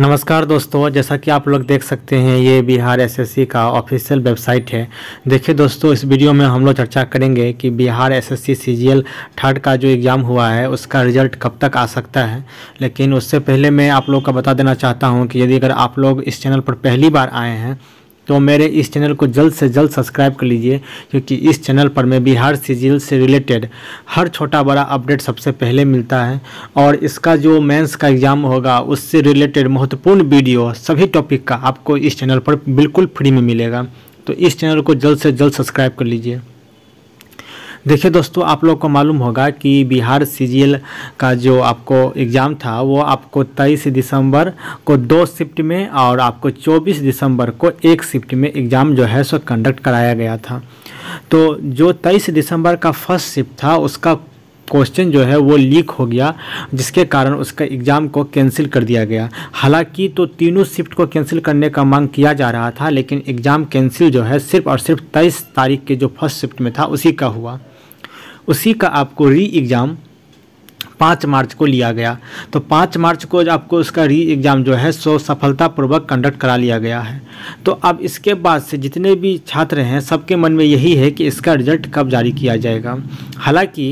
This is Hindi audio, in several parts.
नमस्कार दोस्तों जैसा कि आप लोग देख सकते हैं ये बिहार एसएससी का ऑफिशियल वेबसाइट है देखिए दोस्तों इस वीडियो में हम लोग चर्चा करेंगे कि बिहार एसएससी सीजीएल थर्ड का जो एग्ज़ाम हुआ है उसका रिजल्ट कब तक आ सकता है लेकिन उससे पहले मैं आप लोग का बता देना चाहता हूँ कि यदि अगर आप लोग इस चैनल पर पहली बार आए हैं तो मेरे इस चैनल को जल्द से जल्द सब्सक्राइब कर लीजिए क्योंकि इस चैनल पर मैं बिहार सीजीएल से रिलेटेड हर छोटा बड़ा अपडेट सबसे पहले मिलता है और इसका जो मेंस का एग्ज़ाम होगा उससे रिलेटेड महत्वपूर्ण वीडियो सभी टॉपिक का आपको इस चैनल पर बिल्कुल फ्री में मिलेगा तो इस चैनल को जल्द से जल्द सब्सक्राइब कर लीजिए देखिए दोस्तों आप लोग को मालूम होगा कि बिहार सी का जो आपको एग्ज़ाम था वो आपको 23 दिसंबर को दो शिफ्ट में और आपको 24 दिसंबर को एक शिफ्ट में एग्ज़ाम जो है सो कंडक्ट कराया गया था तो जो 23 दिसंबर का फर्स्ट शिफ्ट था उसका क्वेश्चन जो है वो लीक हो गया जिसके कारण उसका एग्ज़ाम को कैंसिल कर दिया गया हालांकि तो तीनों शिफ्ट को कैंसिल करने का मांग किया जा रहा था लेकिन एग्ज़ाम कैंसिल जो है सिर्फ और सिर्फ तेईस तारीख के जो फर्स्ट शिफ्ट में था उसी का हुआ उसी का आपको री एग्ज़ाम पाँच मार्च को लिया गया तो पाँच मार्च को आपको उसका री एग्ज़ाम जो है सो सफलतापूर्वक कंडक्ट करा लिया गया है तो अब इसके बाद से जितने भी छात्र हैं सबके मन में यही है कि इसका रिजल्ट कब जारी किया जाएगा हालांकि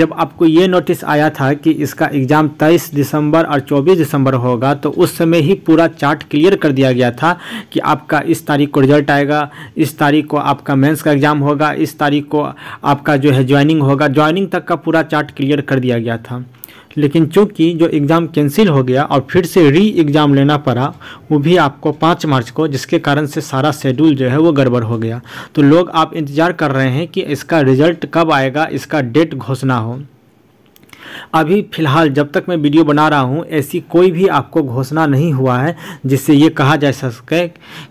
जब आपको ये नोटिस आया था कि इसका एग्ज़ाम 23 दिसंबर और 24 दिसंबर होगा तो उस समय ही पूरा चार्ट क्लियर कर दिया गया था कि आपका इस तारीख को रिजल्ट आएगा इस तारीख को आपका मेंस का एग्ज़ाम होगा इस तारीख को आपका जो है ज्वाइनिंग होगा ज्वाइनिंग तक का पूरा चार्ट क्लियर कर दिया गया था लेकिन चूंकि जो एग्ज़ाम कैंसिल हो गया और फिर से री एग्ज़ाम लेना पड़ा वो भी आपको पाँच मार्च को जिसके कारण से सारा शेड्यूल जो है वो गड़बड़ हो गया तो लोग आप इंतज़ार कर रहे हैं कि इसका रिज़ल्ट कब आएगा इसका डेट घोषणा हो अभी फ़िलहाल जब तक मैं वीडियो बना रहा हूँ ऐसी कोई भी आपको घोषणा नहीं हुआ है जिससे ये कहा जा सके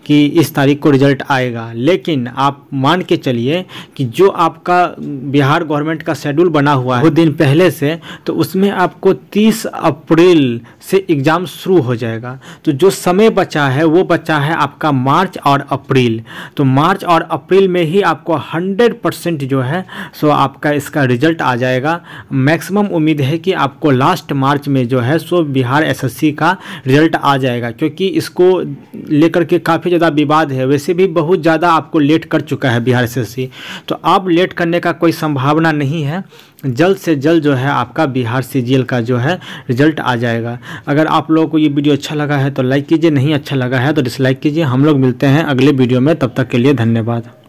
कि इस तारीख को रिजल्ट आएगा लेकिन आप मान के चलिए कि जो आपका बिहार गवर्नमेंट का शेड्यूल बना हुआ है वो दिन पहले से तो उसमें आपको 30 अप्रैल से एग्ज़ाम शुरू हो जाएगा तो जो समय बचा है वो बचा है आपका मार्च और अप्रैल तो मार्च और अप्रैल में ही आपको 100 परसेंट जो है सो आपका इसका रिजल्ट आ जाएगा मैक्सिमम उम्मीद उम्मीद है कि आपको लास्ट मार्च में जो है सो बिहार एसएससी का रिजल्ट आ जाएगा क्योंकि इसको लेकर के काफ़ी ज़्यादा विवाद है वैसे भी बहुत ज़्यादा आपको लेट कर चुका है बिहार एसएससी तो अब लेट करने का कोई संभावना नहीं है जल्द से जल्द जो है आपका बिहार सी का जो है रिजल्ट आ जाएगा अगर आप लोगों को ये वीडियो अच्छा लगा है तो लाइक कीजिए नहीं अच्छा लगा है तो डिसलाइक कीजिए हम लोग मिलते हैं अगले वीडियो में तब तक के लिए धन्यवाद